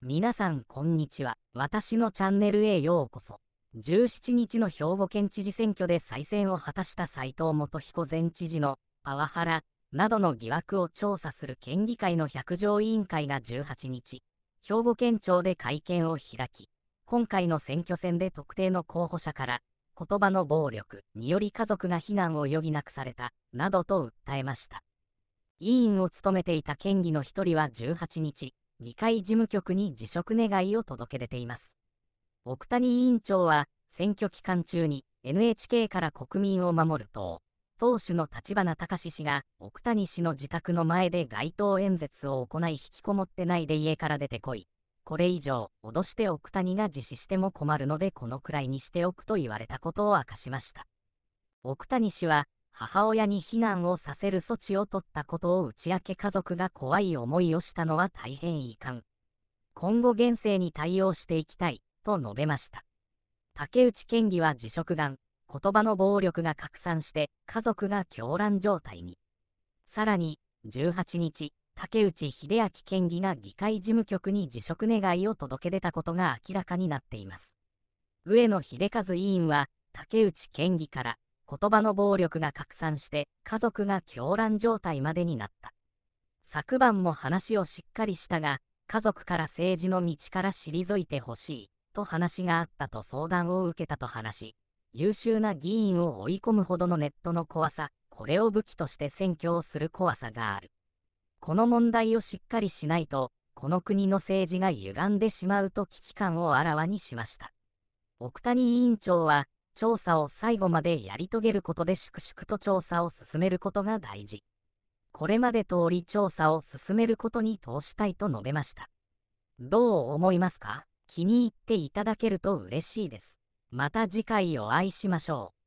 皆さんこんにちは。私のチャンネルへようこそ。17日の兵庫県知事選挙で再選を果たした斉藤元彦前知事のパワハラなどの疑惑を調査する県議会の百条委員会が18日、兵庫県庁で会見を開き、今回の選挙戦で特定の候補者から言葉の暴力により家族が避難を余儀なくされたなどと訴えました。委員を務めていた県議の一人は18日、議会事務局に辞職願を届け出ています。奥谷委員長は、選挙期間中に NHK から国民を守る党、党首の立花隆氏が奥谷氏の自宅の前で街頭演説を行い引きこもってないで家から出てこい。これ以上、脅して奥谷が自死しても困るのでこのくらいにしておくと言われたことを明かしました。奥谷氏は、母親に避難をさせる措置を取ったことを打ち明け家族が怖い思いをしたのは大変遺憾。今後現世に対応していきたい、と述べました。竹内県議は辞職願、言葉の暴力が拡散して家族が狂乱状態に。さらに、18日、竹内秀明県議が議会事務局に辞職願を届け出たことが明らかになっています。上野秀和委員は、竹内県議から、言葉の暴力が拡散して家族が狂乱状態までになった。昨晩も話をしっかりしたが、家族から政治の道から退いてほしい、と話があったと相談を受けたと話し、優秀な議員を追い込むほどのネットの怖さ、これを武器として選挙をする怖さがある。この問題をしっかりしないと、この国の政治が歪んでしまうと危機感をあらわにしました。奥谷委員長は、調査を最後までやり遂げることで粛々と調査を進めることが大事。これまで通り調査を進めることに通したいと述べました。どう思いますか気に入っていただけると嬉しいです。また次回お会いしましょう。